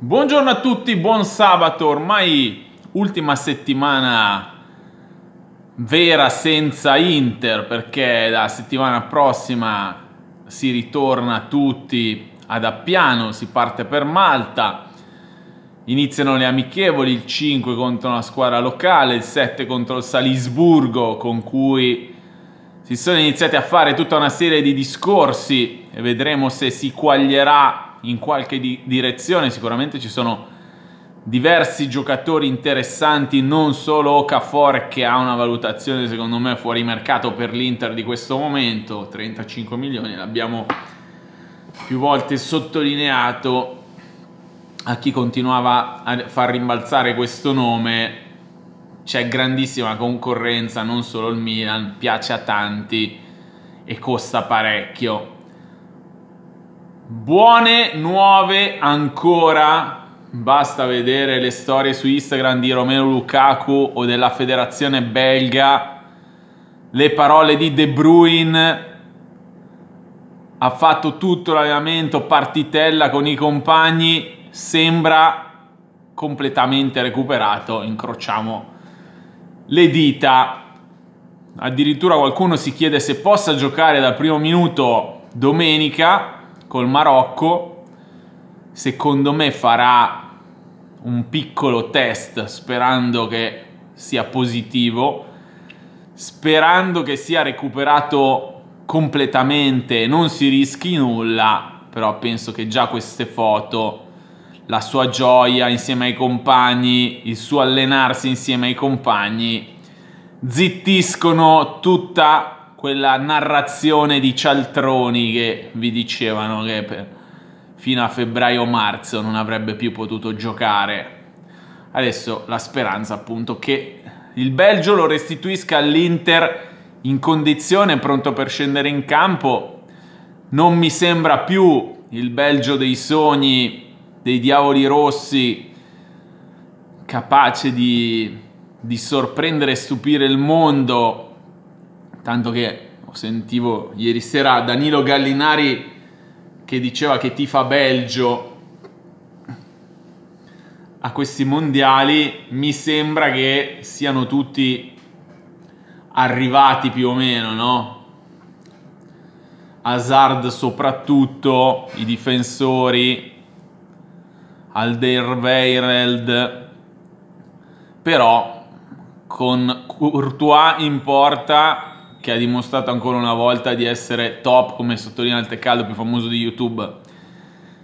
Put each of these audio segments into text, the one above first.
Buongiorno a tutti, buon sabato, ormai ultima settimana vera senza Inter perché la settimana prossima si ritorna tutti ad Appiano, si parte per Malta, iniziano le amichevoli, il 5 contro una squadra locale, il 7 contro il Salisburgo con cui si sono iniziati a fare tutta una serie di discorsi e vedremo se si quaglierà in qualche di- direzione, sicuramente ci sono diversi giocatori interessanti, non solo Okafor che ha una valutazione secondo me fuori mercato per l'Inter di questo momento, 35 milioni, l'abbiamo più volte sottolineato a chi continuava a far rimbalzare questo nome, c'è grandissima concorrenza, non solo il Milan, piace a tanti e costa parecchio Buone nuove ancora. Basta vedere le storie su Instagram di Romeo Lukaku o della federazione belga. Le parole di De Bruyne. Ha fatto tutto l'allenamento, partitella con i compagni. Sembra completamente recuperato. Incrociamo le dita. Addirittura qualcuno si chiede se possa giocare dal primo minuto domenica col Marocco, secondo me farà un piccolo test sperando che sia positivo, sperando che sia recuperato completamente, non si rischi nulla, però penso che già queste foto, la sua gioia insieme ai compagni, il suo allenarsi insieme ai compagni, zittiscono tutta la quella narrazione di cialtroni che vi dicevano che per, fino a febbraio-marzo non avrebbe più potuto giocare. Adesso la speranza appunto che il Belgio lo restituisca all'Inter in condizione, pronto per scendere in campo. Non mi sembra più il Belgio dei sogni, dei diavoli rossi, capace di, di sorprendere e stupire il mondo tanto che sentivo ieri sera Danilo Gallinari che diceva che tifa Belgio a questi mondiali, mi sembra che siano tutti arrivati più o meno, no? Hazard soprattutto, i difensori, Alderweireld, però con Courtois in porta che ha dimostrato ancora una volta di essere top, come sottolinea il Teccaldo più famoso di YouTube.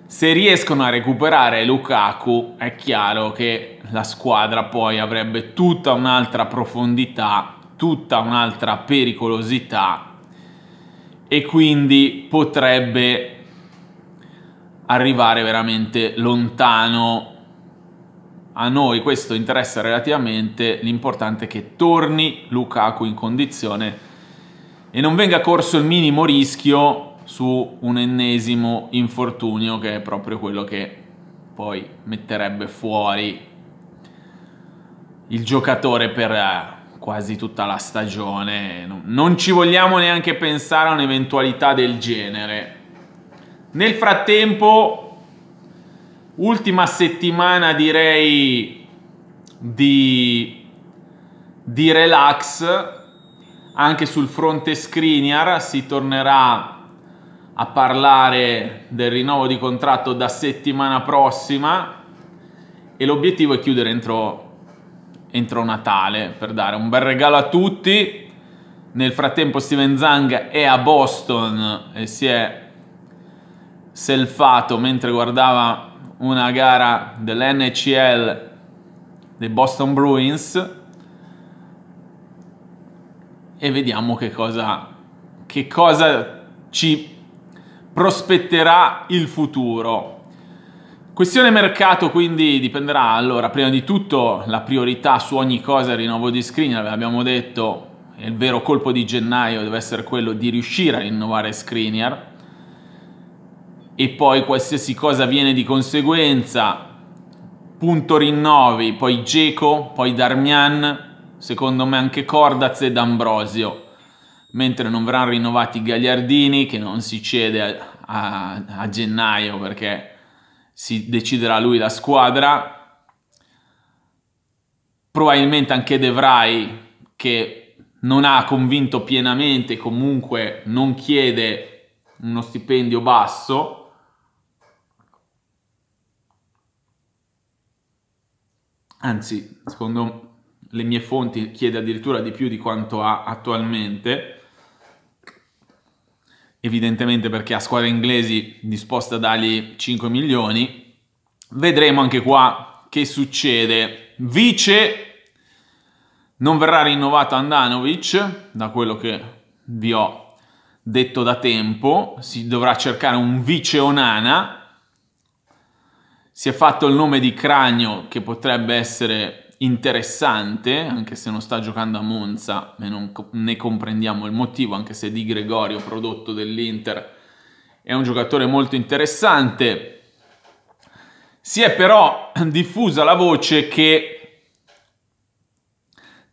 Se riescono a recuperare Lukaku, è chiaro che la squadra poi avrebbe tutta un'altra profondità, tutta un'altra pericolosità e quindi potrebbe arrivare veramente lontano. A noi questo interessa relativamente, l'importante è che torni Lukaku in condizione e non venga corso il minimo rischio su un ennesimo infortunio che è proprio quello che poi metterebbe fuori il giocatore per eh, quasi tutta la stagione. Non ci vogliamo neanche pensare a un'eventualità del genere. Nel frattempo, ultima settimana direi di, di relax anche sul fronte Skriniar si tornerà a parlare del rinnovo di contratto da settimana prossima e l'obiettivo è chiudere entro, entro Natale per dare un bel regalo a tutti. Nel frattempo Steven Zang è a Boston e si è selfato mentre guardava una gara dell'NCL dei Boston Bruins e vediamo che cosa, che cosa ci prospetterà il futuro. Questione mercato quindi dipenderà, allora, prima di tutto la priorità su ogni cosa è il rinnovo di screen, l'abbiamo detto, il vero colpo di gennaio deve essere quello di riuscire a rinnovare Screener e poi qualsiasi cosa viene di conseguenza, punto rinnovi, poi Geco, poi Darmian, secondo me anche Cordaz ed Ambrosio, mentre non verranno rinnovati Gagliardini che non si cede a, a, a gennaio perché si deciderà lui la squadra, probabilmente anche De Vrij che non ha convinto pienamente, comunque non chiede uno stipendio basso. Anzi, secondo me le mie fonti chiede addirittura di più di quanto ha attualmente, evidentemente perché a squadre inglesi disposta a dargli 5 milioni. Vedremo anche qua che succede. Vice non verrà rinnovato Andanovic, da quello che vi ho detto da tempo, si dovrà cercare un vice Onana. Si è fatto il nome di Cragno che potrebbe essere interessante, anche se non sta giocando a Monza e non ne comprendiamo il motivo, anche se Di Gregorio, prodotto dell'Inter, è un giocatore molto interessante. Si è però diffusa la voce che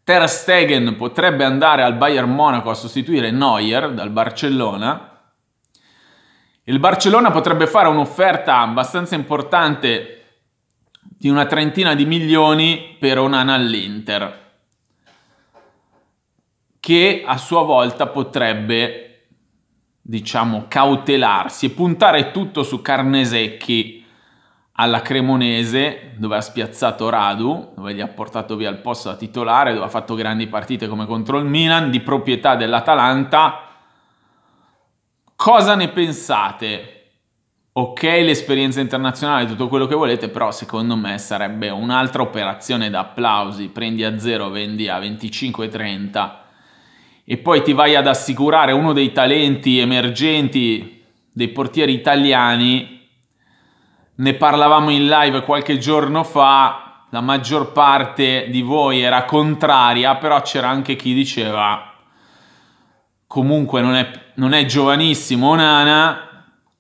Ter Stegen potrebbe andare al Bayern Monaco a sostituire Neuer dal Barcellona. Il Barcellona potrebbe fare un'offerta abbastanza importante di una trentina di milioni per Onana all'Inter, che a sua volta potrebbe diciamo, cautelarsi e puntare tutto su Carnesecchi alla Cremonese, dove ha spiazzato Radu, dove gli ha portato via il posto da titolare, dove ha fatto grandi partite come contro il Milan, di proprietà dell'Atalanta. Cosa ne pensate? ok l'esperienza internazionale, tutto quello che volete, però secondo me sarebbe un'altra operazione da applausi, prendi a zero, vendi a 25-30 e poi ti vai ad assicurare uno dei talenti emergenti dei portieri italiani. Ne parlavamo in live qualche giorno fa, la maggior parte di voi era contraria, però c'era anche chi diceva comunque non è, non è giovanissimo Nana,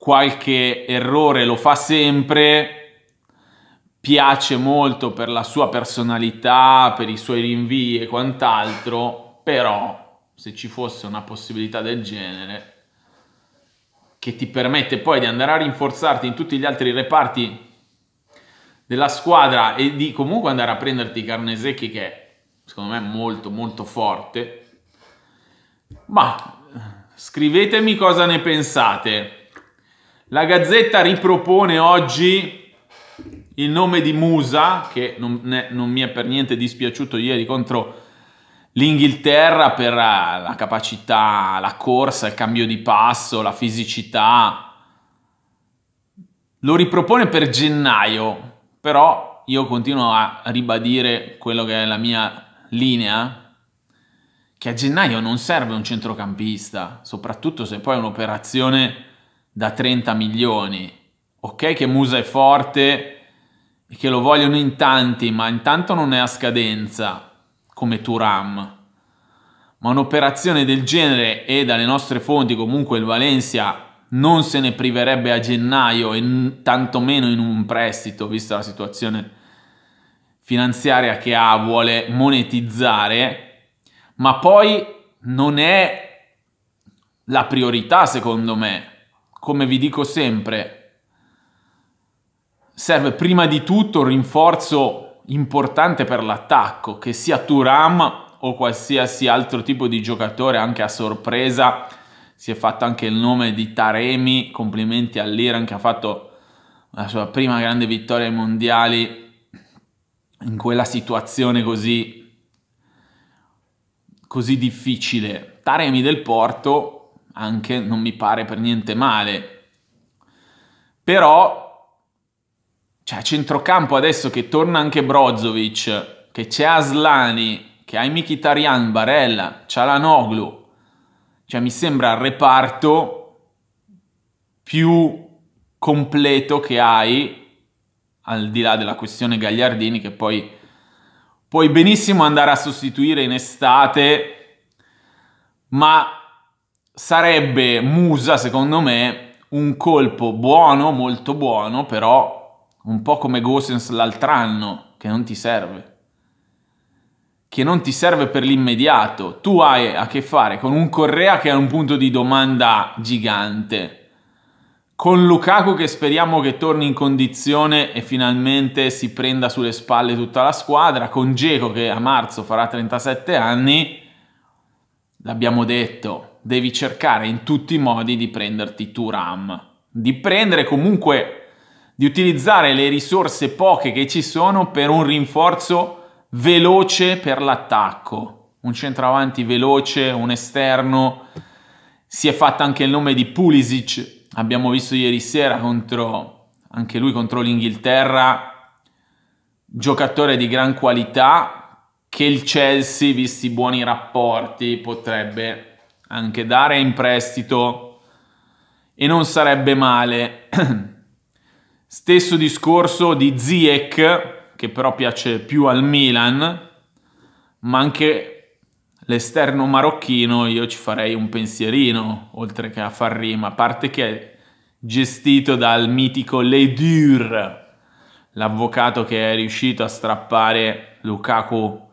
qualche errore lo fa sempre, piace molto per la sua personalità, per i suoi rinvii e quant'altro, però se ci fosse una possibilità del genere che ti permette poi di andare a rinforzarti in tutti gli altri reparti della squadra e di comunque andare a prenderti Carnesecchi che è, secondo me è molto molto forte. Ma scrivetemi cosa ne pensate. La Gazzetta ripropone oggi il nome di Musa, che non, ne, non mi è per niente dispiaciuto ieri contro l'Inghilterra per eh, la capacità, la corsa, il cambio di passo, la fisicità. Lo ripropone per gennaio, però io continuo a ribadire quello che è la mia linea, che a gennaio non serve un centrocampista, soprattutto se poi è un'operazione da 30 milioni. Ok che Musa è forte e che lo vogliono in tanti, ma intanto non è a scadenza come Turam. Ma un'operazione del genere e dalle nostre fonti comunque il Valencia non se ne priverebbe a gennaio e tantomeno in un prestito, vista la situazione finanziaria che ha, vuole monetizzare, ma poi non è la priorità secondo me come vi dico sempre, serve prima di tutto un rinforzo importante per l'attacco, che sia Turam o qualsiasi altro tipo di giocatore, anche a sorpresa. Si è fatto anche il nome di Taremi, complimenti all'Iran che ha fatto la sua prima grande vittoria ai mondiali in quella situazione così, così difficile. Taremi del Porto anche non mi pare per niente male. Però cioè a centrocampo adesso che torna anche Brozovic, che c'è Aslani, che hai Mkhitaryan, Barella, Cialanoglu, cioè mi sembra il reparto più completo che hai, al di là della questione Gagliardini, che poi puoi benissimo andare a sostituire in estate, ma sarebbe Musa, secondo me, un colpo buono, molto buono, però un po' come Gosens l'altro anno, che non ti serve. Che non ti serve per l'immediato. Tu hai a che fare con un Correa che è un punto di domanda gigante. Con Lukaku che speriamo che torni in condizione e finalmente si prenda sulle spalle tutta la squadra. Con Geco che a marzo farà 37 anni. L'abbiamo detto, devi cercare in tutti i modi di prenderti tu RAM, di prendere comunque di utilizzare le risorse poche che ci sono per un rinforzo veloce per l'attacco, un centravanti veloce, un esterno. Si è fatto anche il nome di Pulisic, abbiamo visto ieri sera contro, anche lui contro l'Inghilterra, giocatore di gran qualità che il Chelsea, visti i buoni rapporti, potrebbe anche dare in prestito e non sarebbe male. Stesso discorso di Ziek, che però piace più al Milan, ma anche l'esterno marocchino io ci farei un pensierino, oltre che a far rima, a parte che è gestito dal mitico Ledur, l'avvocato che è riuscito a strappare Lukaku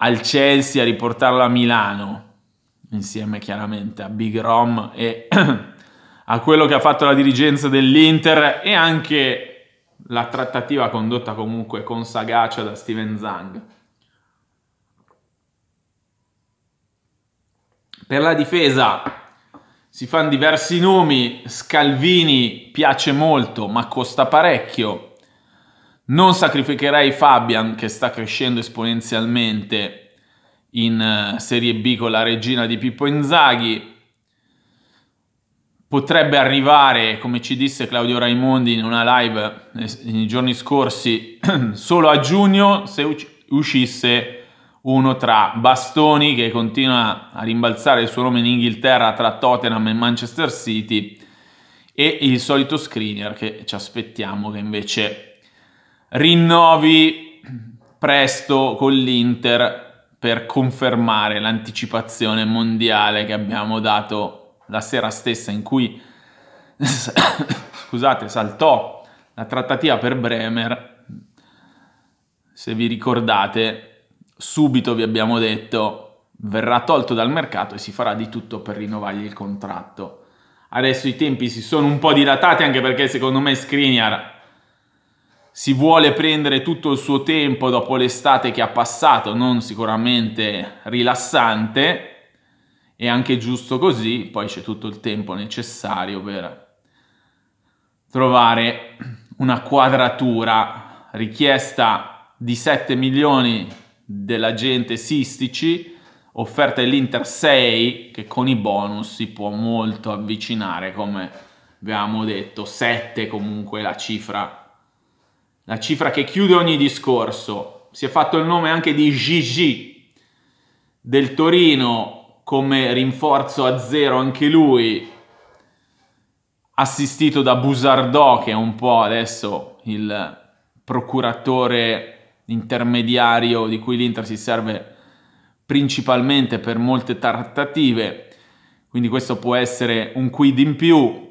al Chelsea, a riportarlo a Milano insieme chiaramente a Big Rom e a quello che ha fatto la dirigenza dell'Inter e anche la trattativa condotta comunque con sagacia da Steven Zang. Per la difesa si fanno diversi nomi, Scalvini piace molto ma costa parecchio, non sacrificherei Fabian che sta crescendo esponenzialmente in eh, Serie B con la regina di Pippo Inzaghi. Potrebbe arrivare, come ci disse Claudio Raimondi in una live eh, nei giorni scorsi, solo a giugno se uscisse uno tra Bastoni, che continua a rimbalzare il suo nome in Inghilterra tra Tottenham e Manchester City, e il solito screener che ci aspettiamo che invece rinnovi presto con l'Inter per confermare l'anticipazione mondiale che abbiamo dato la sera stessa in cui scusate, saltò la trattativa per Bremer. Se vi ricordate, subito vi abbiamo detto verrà tolto dal mercato e si farà di tutto per rinnovargli il contratto. Adesso i tempi si sono un po' dilatati anche perché secondo me Skriniar si vuole prendere tutto il suo tempo dopo l'estate che ha passato, non sicuramente rilassante, e anche giusto così, poi c'è tutto il tempo necessario per trovare una quadratura richiesta di 7 milioni della gente sistici, offerta dell'Inter 6 che con i bonus si può molto avvicinare come avevamo detto, 7 comunque la cifra la cifra che chiude ogni discorso. Si è fatto il nome anche di Gigi del Torino come rinforzo a zero anche lui, assistito da Busardò che è un po' adesso il procuratore intermediario di cui l'Inter si serve principalmente per molte trattative, quindi questo può essere un quid in più,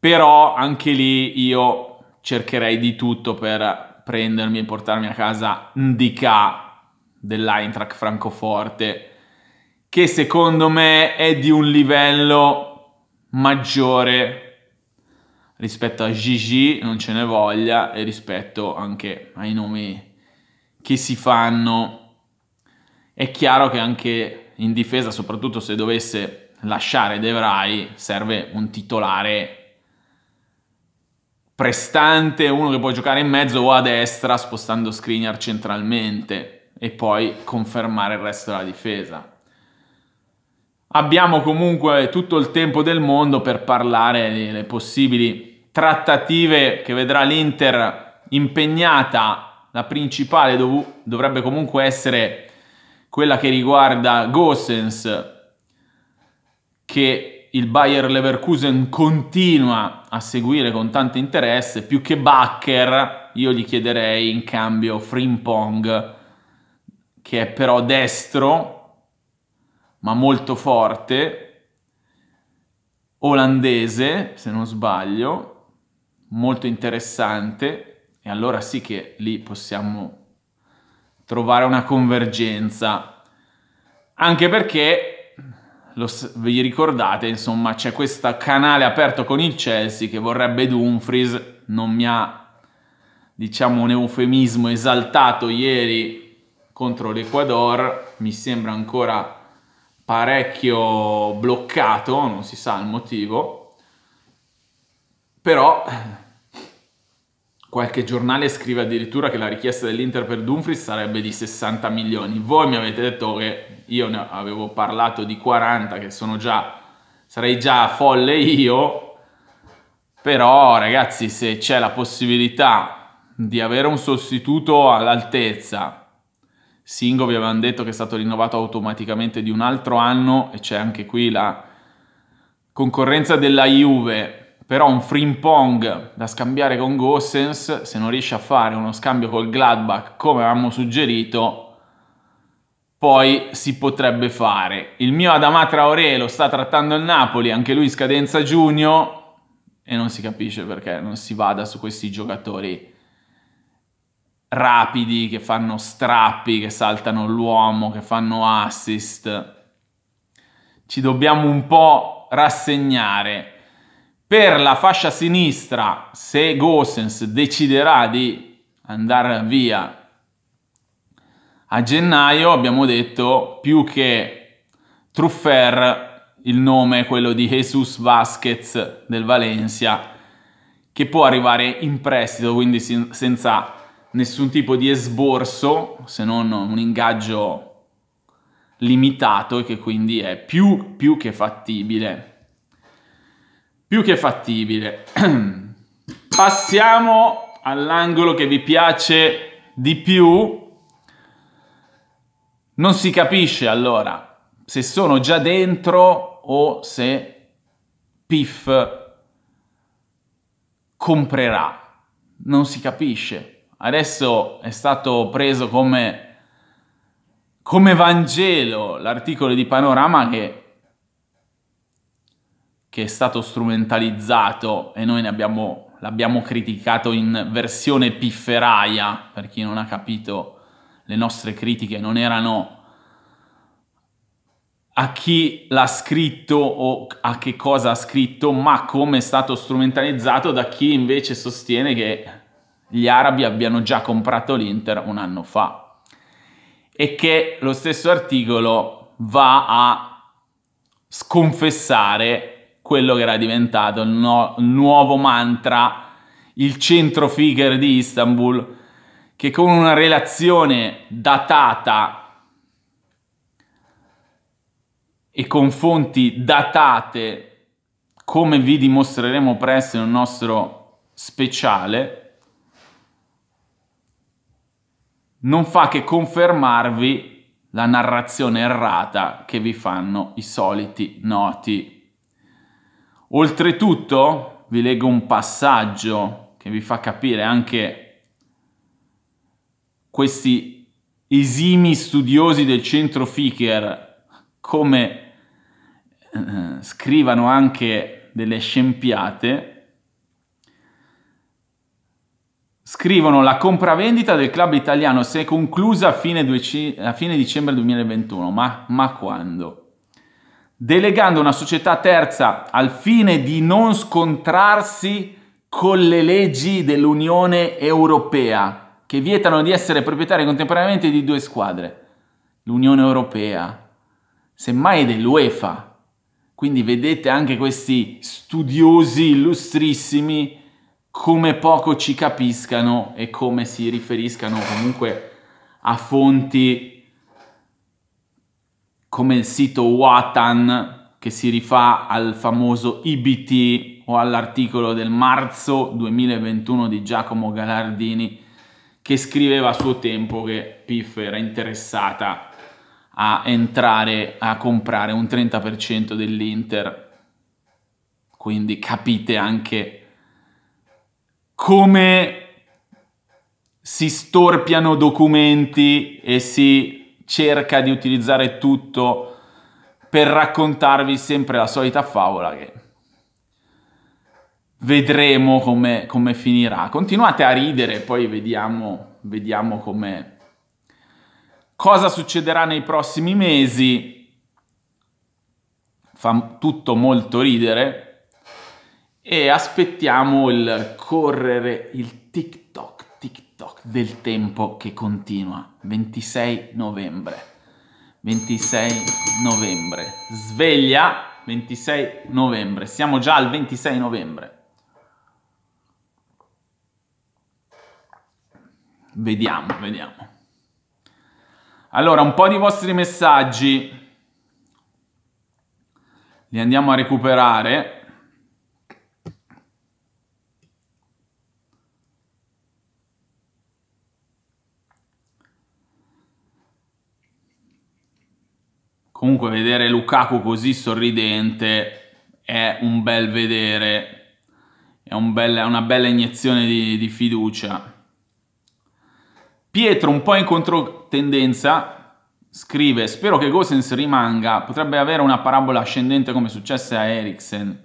però anche lì io cercherei di tutto per prendermi e portarmi a casa Ndika dell'Eintracht Francoforte, che secondo me è di un livello maggiore rispetto a Gigi, non ce ne voglia, e rispetto anche ai nomi che si fanno. È chiaro che anche in difesa, soprattutto se dovesse lasciare De Vrij, serve un titolare prestante, uno che può giocare in mezzo o a destra spostando Skriniar centralmente e poi confermare il resto della difesa. Abbiamo comunque tutto il tempo del mondo per parlare delle possibili trattative che vedrà l'Inter impegnata. La principale dov- dovrebbe comunque essere quella che riguarda Gossens, che il Bayer Leverkusen continua a seguire con tanto interesse, più che Bakker io gli chiederei in cambio Frimpong, che è però destro, ma molto forte, olandese, se non sbaglio, molto interessante, e allora sì che lì possiamo trovare una convergenza, anche perché lo, vi ricordate, insomma, c'è questo canale aperto con il Chelsea che vorrebbe Dumfries, non mi ha, diciamo, un eufemismo esaltato ieri contro l'Equador, mi sembra ancora parecchio bloccato, non si sa il motivo, però Qualche giornale scrive addirittura che la richiesta dell'Inter per Dumfries sarebbe di 60 milioni. Voi mi avete detto che io ne avevo parlato di 40, che sono già, sarei già folle io, però ragazzi se c'è la possibilità di avere un sostituto all'altezza, Singo vi avevano detto che è stato rinnovato automaticamente di un altro anno e c'è anche qui la concorrenza della Juve, però un frimpong da scambiare con Gossens, se non riesce a fare uno scambio col Gladbach come avevamo suggerito, poi si potrebbe fare. Il mio Adama Traoré lo sta trattando il Napoli, anche lui scadenza giugno, e non si capisce perché non si vada su questi giocatori rapidi, che fanno strappi, che saltano l'uomo, che fanno assist. Ci dobbiamo un po' rassegnare per la fascia sinistra, se Gosens deciderà di andare via a gennaio, abbiamo detto più che Truffer, il nome è quello di Jesus Vasquez del Valencia, che può arrivare in prestito, quindi senza nessun tipo di esborso, se non un ingaggio limitato e che quindi è più, più che fattibile più che fattibile. Passiamo all'angolo che vi piace di più. Non si capisce allora se sono già dentro o se Piff comprerà. Non si capisce. Adesso è stato preso come, come Vangelo l'articolo di Panorama che che è stato strumentalizzato e noi abbiamo, l'abbiamo criticato in versione pifferaia, per chi non ha capito le nostre critiche non erano a chi l'ha scritto o a che cosa ha scritto, ma come è stato strumentalizzato da chi invece sostiene che gli arabi abbiano già comprato l'Inter un anno fa e che lo stesso articolo va a sconfessare quello che era diventato il no, nuovo mantra, il centro figure di Istanbul, che con una relazione datata e con fonti datate, come vi dimostreremo presto nel nostro speciale, non fa che confermarvi la narrazione errata che vi fanno i soliti noti Oltretutto, vi leggo un passaggio che vi fa capire anche questi esimi studiosi del centro Ficker come eh, scrivano anche delle scempiate. Scrivono la compravendita del club italiano si è conclusa a fine, due, a fine dicembre 2021, ma, ma quando? delegando una società terza al fine di non scontrarsi con le leggi dell'Unione Europea che vietano di essere proprietari contemporaneamente di due squadre. L'Unione Europea, semmai dell'UEFA. Quindi vedete anche questi studiosi illustrissimi come poco ci capiscano e come si riferiscano comunque a fonti come il sito Watan che si rifà al famoso IBT o all'articolo del marzo 2021 di Giacomo Galardini che scriveva a suo tempo che PIF era interessata a entrare a comprare un 30% dell'Inter. Quindi capite anche come si storpiano documenti e si cerca di utilizzare tutto per raccontarvi sempre la solita favola che vedremo come, come finirà. Continuate a ridere, poi vediamo, vediamo come... Cosa succederà nei prossimi mesi? Fa tutto molto ridere. E aspettiamo il correre, il TikTok TikTok del tempo che continua. 26 novembre. 26 novembre. Sveglia 26 novembre. Siamo già al 26 novembre. Vediamo, vediamo. Allora, un po' di vostri messaggi. Li andiamo a recuperare. Comunque vedere Lukaku così sorridente è un bel vedere, è, un bel, una bella iniezione di, di fiducia. Pietro, un po' in controtendenza, scrive: Spero che Gosens rimanga. Potrebbe avere una parabola ascendente come successe a Eriksen.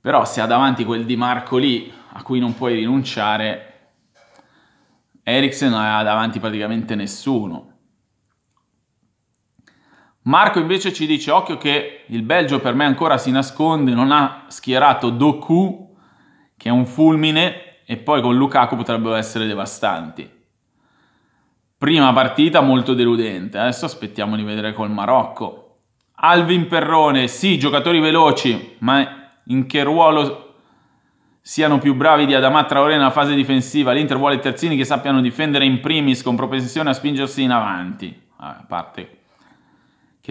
Però, se ha davanti quel Di Marco lì a cui non puoi rinunciare, Eriksen non ha davanti praticamente nessuno. Marco invece ci dice occhio che il Belgio per me ancora si nasconde, non ha schierato Doku che è un fulmine e poi con Lukaku potrebbero essere devastanti. Prima partita molto deludente, adesso aspettiamo di vedere col Marocco. Alvin Perrone, sì, giocatori veloci, ma in che ruolo siano più bravi di Adamà Traoré nella fase difensiva? L'Inter vuole terzini che sappiano difendere in primis con propensione a spingersi in avanti. Ah, a parte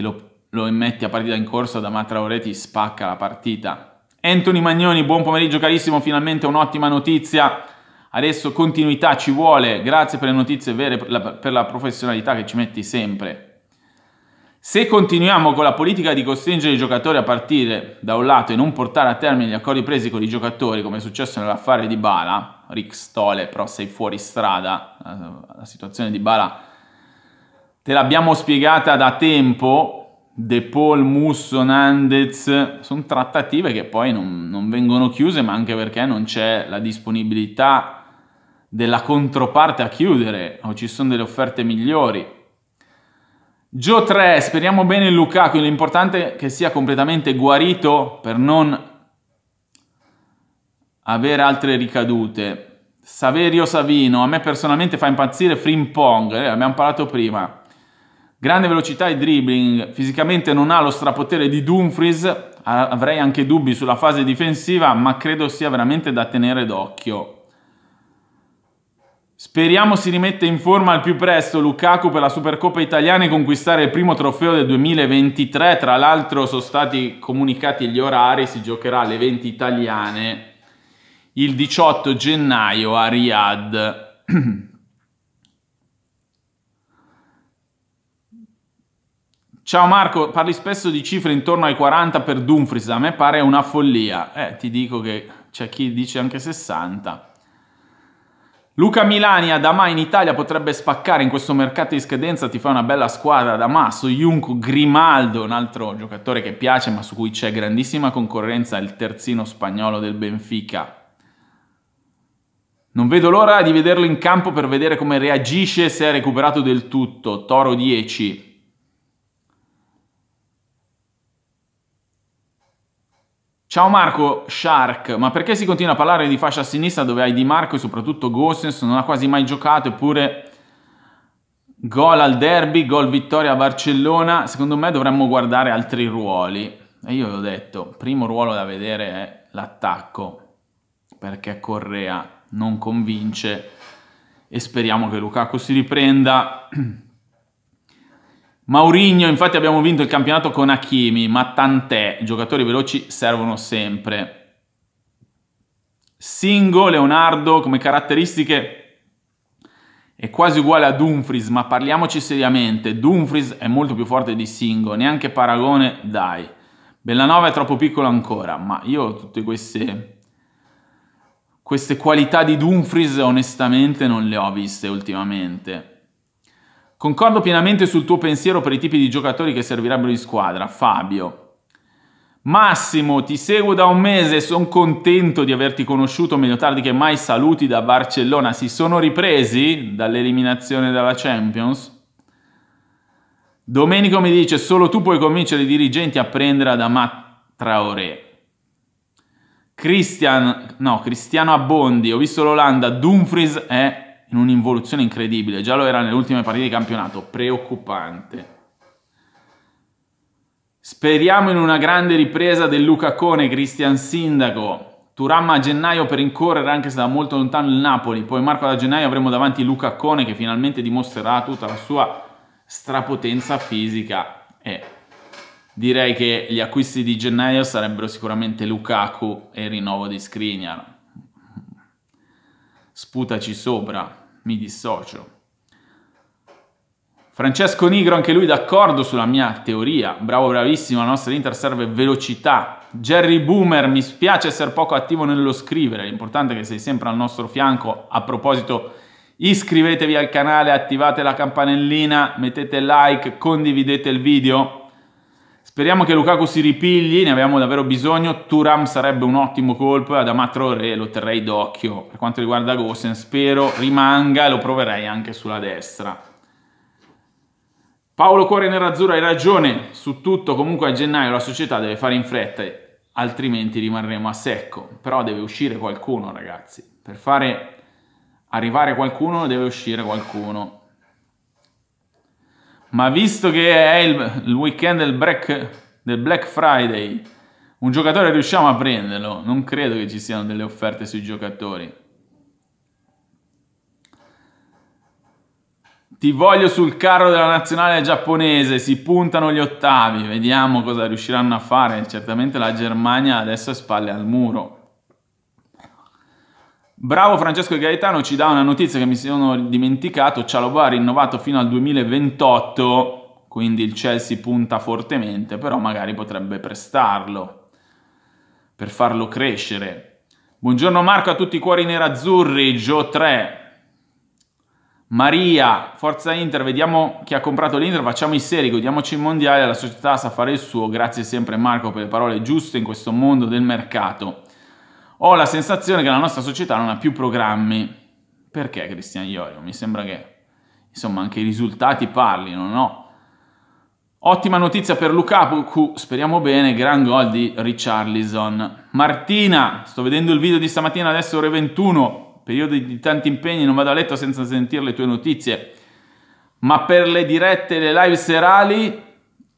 che lo, lo immette a partita in corsa, da Traoré ti spacca la partita. Anthony Magnoni, buon pomeriggio carissimo, finalmente un'ottima notizia. Adesso continuità ci vuole, grazie per le notizie vere, per la professionalità che ci metti sempre. Se continuiamo con la politica di costringere i giocatori a partire da un lato e non portare a termine gli accordi presi con i giocatori, come è successo nell'affare di Bala, Rick Stole però sei fuori strada, eh, la situazione di Bala Te l'abbiamo spiegata da tempo, De Paul, Musso, Nandez, sono trattative che poi non, non, vengono chiuse, ma anche perché non c'è la disponibilità della controparte a chiudere, o ci sono delle offerte migliori. Joe 3, speriamo bene Lukaku, l'importante è che sia completamente guarito per non avere altre ricadute. Saverio Savino, a me personalmente fa impazzire Frimpong, eh, abbiamo parlato prima. Grande velocità e dribbling, fisicamente non ha lo strapotere di Dumfries, avrei anche dubbi sulla fase difensiva, ma credo sia veramente da tenere d'occhio. Speriamo si rimette in forma al più presto Lukaku per la Supercoppa italiana e conquistare il primo trofeo del 2023. Tra l'altro sono stati comunicati gli orari, si giocherà alle 20 italiane il 18 gennaio a Riyadh. Ciao Marco, parli spesso di cifre intorno ai 40 per Dumfries, a me pare una follia. Eh, ti dico che c'è chi dice anche 60. Luca Milani, Adama in Italia potrebbe spaccare in questo mercato di scadenza, ti fa una bella squadra Adama, Soyunco, Grimaldo, un altro giocatore che piace ma su cui c'è grandissima concorrenza, il terzino spagnolo del Benfica. Non vedo l'ora di vederlo in campo per vedere come reagisce se è recuperato del tutto. Toro 10. Ciao Marco Shark, ma perché si continua a parlare di fascia a sinistra dove hai Di Marco e soprattutto Gosens non ha quasi mai giocato eppure gol al derby, gol vittoria a Barcellona, secondo me dovremmo guardare altri ruoli. E io vi ho detto, primo ruolo da vedere è l'attacco, perché Correa non convince e speriamo che Lukaku si riprenda. Maurigno, infatti abbiamo vinto il campionato con Hakimi, ma tant'è, giocatori veloci servono sempre. Singo, Leonardo, come caratteristiche è quasi uguale a Dumfries, ma parliamoci seriamente, Dumfries è molto più forte di Singo, neanche paragone, dai. Bellanova è troppo piccolo ancora, ma io ho tutte queste, queste qualità di Dumfries onestamente non le ho viste ultimamente. Concordo pienamente sul tuo pensiero per i tipi di giocatori che servirebbero in squadra, Fabio. Massimo, ti seguo da un mese, e sono contento di averti conosciuto, meglio tardi che mai, saluti da Barcellona. Si sono ripresi dall'eliminazione dalla Champions? Domenico mi dice, solo tu puoi convincere i dirigenti a prendere Adamat Traoré. Cristian, no, Cristiano Abbondi, ho visto l'Olanda, Dumfries è in un'involuzione incredibile, già lo era nelle ultime partite di campionato, preoccupante. Speriamo in una grande ripresa del Luca Cone, Cristian Sindaco. Turamma a gennaio per incorrere anche se da molto lontano il Napoli, poi Marco da gennaio avremo davanti Luca Cone che finalmente dimostrerà tutta la sua strapotenza fisica e direi che gli acquisti di gennaio sarebbero sicuramente Lukaku e il rinnovo di Skriniar. Sputaci sopra mi dissocio. Francesco Nigro, anche lui d'accordo sulla mia teoria. Bravo, bravissimo, la nostra Inter serve velocità. Jerry Boomer, mi spiace essere poco attivo nello scrivere, l'importante è che sei sempre al nostro fianco. A proposito, iscrivetevi al canale, attivate la campanellina, mettete like, condividete il video. Speriamo che Lukaku si ripigli, ne abbiamo davvero bisogno. Turam sarebbe un ottimo colpo, e eh, ad Amatrore lo terrei d'occhio. Per quanto riguarda Gosen, spero rimanga e lo proverei anche sulla destra. Paolo Cuore Nerazzurro hai ragione su tutto, comunque a gennaio la società deve fare in fretta, altrimenti rimarremo a secco. Però deve uscire qualcuno, ragazzi. Per fare arrivare qualcuno deve uscire qualcuno ma visto che è il, il weekend del break, del Black Friday, un giocatore riusciamo a prenderlo? Non credo che ci siano delle offerte sui giocatori. Ti voglio sul carro della nazionale giapponese, si puntano gli ottavi, vediamo cosa riusciranno a fare. Certamente la Germania adesso è spalle al muro. Bravo Francesco Gaetano ci dà una notizia che mi sono dimenticato, ha rinnovato fino al 2028, quindi il Chelsea punta fortemente, però magari potrebbe prestarlo per farlo crescere. Buongiorno Marco a tutti i cuori nerazzurri, Gio 3. Maria, forza Inter, vediamo chi ha comprato l'Inter, facciamo i seri, godiamoci il mondiale, la società sa fare il suo, grazie sempre Marco per le parole giuste in questo mondo del mercato. Ho la sensazione che la nostra società non ha più programmi. Perché Cristian Iorio? Mi sembra che insomma anche i risultati parlino, no? Ottima notizia per Lukaku, speriamo bene, gran gol di Richarlison. Martina, sto vedendo il video di stamattina adesso ore 21, periodo di tanti impegni, non vado a letto senza sentire le tue notizie. Ma per le dirette, e le live serali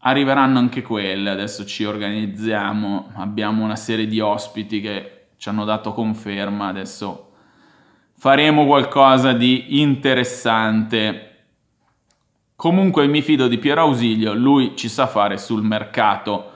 arriveranno anche quelle, adesso ci organizziamo, abbiamo una serie di ospiti che ci hanno dato conferma, adesso faremo qualcosa di interessante. Comunque mi fido di Piero Ausilio, lui ci sa fare sul mercato.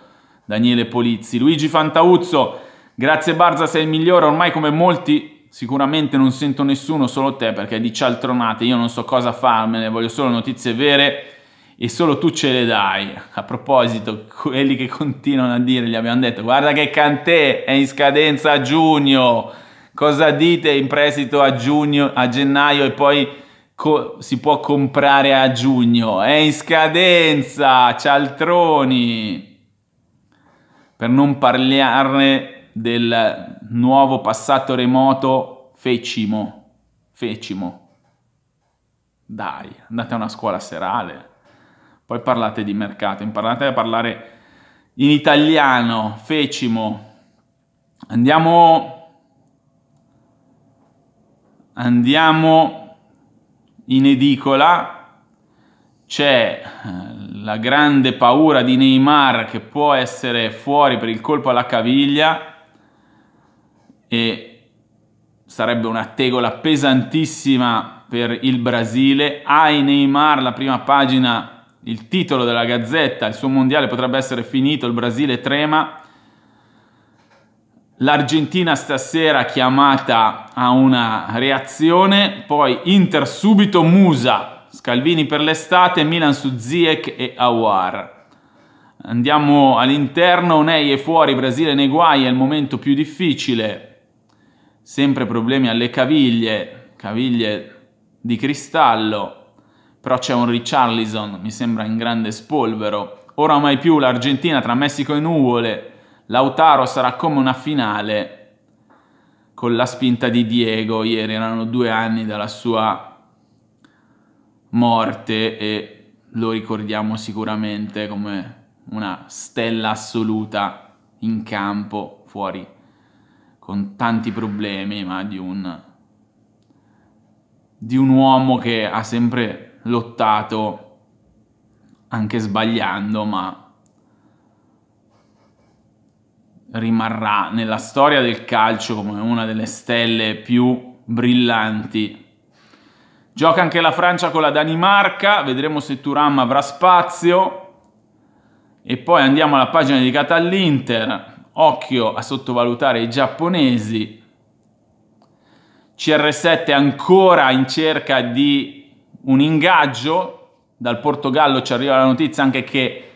Daniele Polizzi, Luigi Fantauzzo, grazie Barza sei il migliore, ormai come molti sicuramente non sento nessuno, solo te perché di cialtronate, io non so cosa farmene, voglio solo notizie vere e solo tu ce le dai. A proposito, quelli che continuano a dire, gli abbiamo detto, guarda che Cantè è in scadenza a giugno, cosa dite in prestito a, giugno, a gennaio e poi si può comprare a giugno? È in scadenza, cialtroni! Per non parlarne del nuovo passato remoto fecimo, fecimo. Dai, andate a una scuola serale poi parlate di mercato, imparate a parlare in italiano, fecimo. Andiamo, andiamo in edicola, c'è eh, la grande paura di Neymar che può essere fuori per il colpo alla caviglia e sarebbe una tegola pesantissima per il Brasile. Ai Neymar la prima pagina il titolo della gazzetta, il suo mondiale potrebbe essere finito, il Brasile trema. L'Argentina stasera chiamata a una reazione, poi Inter subito Musa, Scalvini per l'estate, Milan su Ziek e Awar. Andiamo all'interno, Ney è fuori, Brasile nei guai, è il momento più difficile. Sempre problemi alle caviglie, caviglie di cristallo però c'è un Richarlison, mi sembra in grande spolvero. Ora mai più l'Argentina tra Messico e nuvole, Lautaro sarà come una finale con la spinta di Diego, ieri erano due anni dalla sua morte e lo ricordiamo sicuramente come una stella assoluta in campo, fuori, con tanti problemi, ma di un, di un uomo che ha sempre lottato anche sbagliando, ma rimarrà nella storia del calcio come una delle stelle più brillanti. Gioca anche la Francia con la Danimarca, vedremo se Turam avrà spazio. E poi andiamo alla pagina dedicata all'Inter. Occhio a sottovalutare i giapponesi. CR7 ancora in cerca di un ingaggio. Dal Portogallo ci arriva la notizia anche che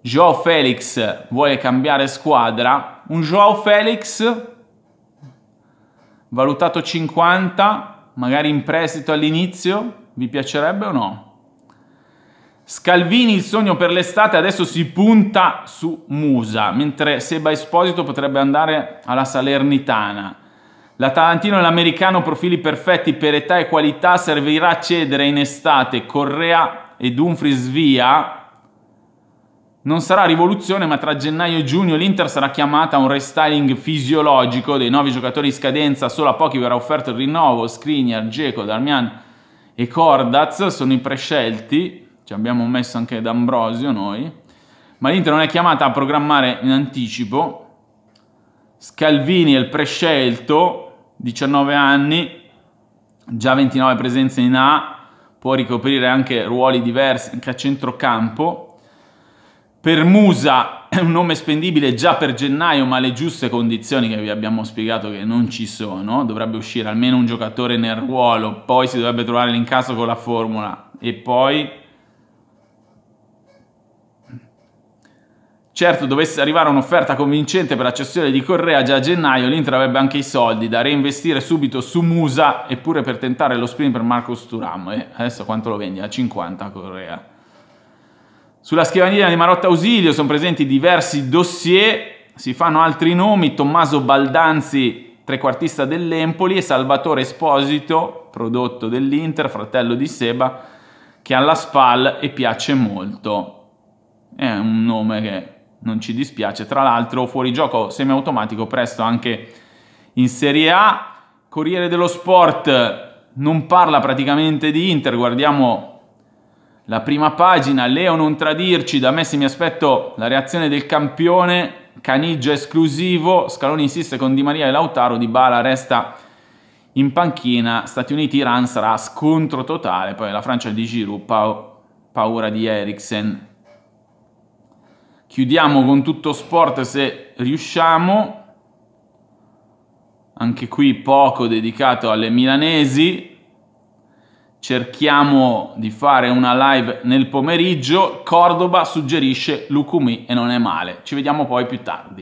Joao Felix vuole cambiare squadra. Un Joao Felix valutato 50, magari in prestito all'inizio, vi piacerebbe o no? Scalvini il sogno per l'estate adesso si punta su Musa, mentre Seba Esposito potrebbe andare alla Salernitana. La Tarantino e l'americano profili perfetti per età e qualità servirà a cedere in estate Correa e Dumfries via. Non sarà rivoluzione, ma tra gennaio e giugno l'Inter sarà chiamata a un restyling fisiologico dei nuovi giocatori in scadenza, solo a pochi verrà offerto il rinnovo, Skriniar, Geco, Darmian e Cordaz sono i prescelti, ci abbiamo messo anche D'Ambrosio noi, ma l'Inter non è chiamata a programmare in anticipo. Scalvini è il prescelto, 19 anni, già 29 presenze in A, può ricoprire anche ruoli diversi anche a centrocampo. Per Musa è un nome spendibile già per gennaio, ma le giuste condizioni che vi abbiamo spiegato che non ci sono, dovrebbe uscire almeno un giocatore nel ruolo, poi si dovrebbe trovare l'incasso con la formula e poi Certo, dovesse arrivare un'offerta convincente per la cessione di Correa già a gennaio, l'Inter avrebbe anche i soldi da reinvestire subito su Musa eppure per tentare lo sprint per Marcos Turam. E eh, adesso quanto lo vendi? A 50 Correa. Sulla scrivania di Marotta Ausilio sono presenti diversi dossier, si fanno altri nomi, Tommaso Baldanzi, trequartista dell'Empoli, e Salvatore Esposito, prodotto dell'Inter, fratello di Seba, che ha la SPAL e piace molto. È un nome che non ci dispiace. Tra l'altro fuori gioco semiautomatico presto anche in Serie A. Corriere dello Sport non parla praticamente di Inter, guardiamo la prima pagina, Leo non tradirci, da Messi mi aspetto la reazione del campione, Caniggia esclusivo, Scaloni insiste con Di Maria e Lautaro, Di Bala resta in panchina, Stati Uniti-Iran sarà scontro totale, poi la Francia di Giroud, pa paura di Eriksen, Chiudiamo con tutto sport se riusciamo. Anche qui poco dedicato alle milanesi. Cerchiamo di fare una live nel pomeriggio. Cordoba suggerisce Lucumi e non è male. Ci vediamo poi più tardi.